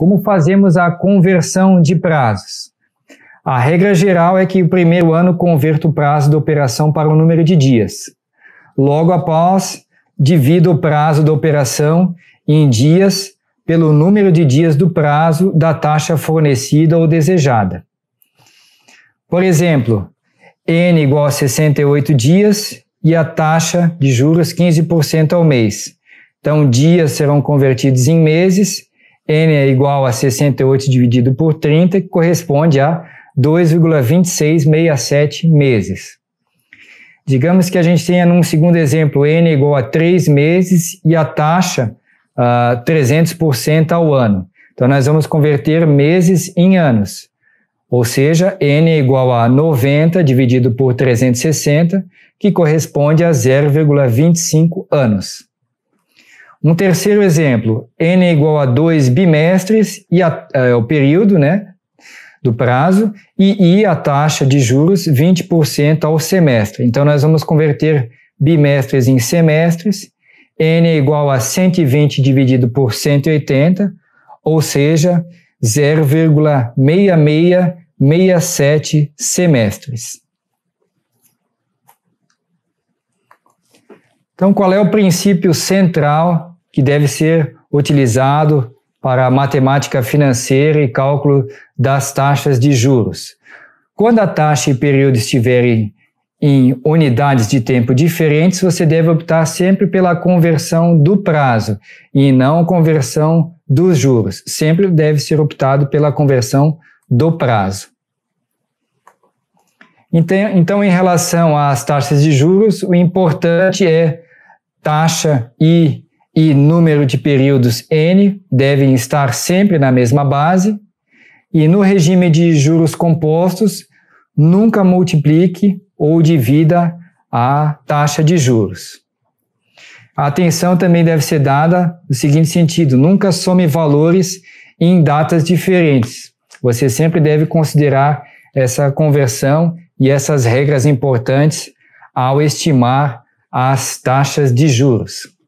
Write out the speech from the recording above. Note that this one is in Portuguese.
Como fazemos a conversão de prazos? A regra geral é que o primeiro ano converto o prazo da operação para o número de dias. Logo após, divido o prazo da operação em dias pelo número de dias do prazo da taxa fornecida ou desejada. Por exemplo, N igual a 68 dias e a taxa de juros 15% ao mês. Então, dias serão convertidos em meses N é igual a 68 dividido por 30, que corresponde a 2,2667 meses. Digamos que a gente tenha num segundo exemplo N é igual a 3 meses e a taxa uh, ah, 300% ao ano. Então nós vamos converter meses em anos. Ou seja, N é igual a 90 dividido por 360, que corresponde a 0,25 anos. Um terceiro exemplo, n é igual a 2 bimestres, e a, é o período né, do prazo, e i a taxa de juros 20% ao semestre. Então, nós vamos converter bimestres em semestres, n é igual a 120 dividido por 180, ou seja, 0,6667 semestres. Então, qual é o princípio central que deve ser utilizado para a matemática financeira e cálculo das taxas de juros. Quando a taxa e período estiverem em unidades de tempo diferentes, você deve optar sempre pela conversão do prazo e não conversão dos juros. Sempre deve ser optado pela conversão do prazo. Então, então, em relação às taxas de juros, o importante é taxa e e número de períodos N devem estar sempre na mesma base. E no regime de juros compostos, nunca multiplique ou divida a taxa de juros. A atenção também deve ser dada no seguinte sentido: nunca some valores em datas diferentes. Você sempre deve considerar essa conversão e essas regras importantes ao estimar as taxas de juros.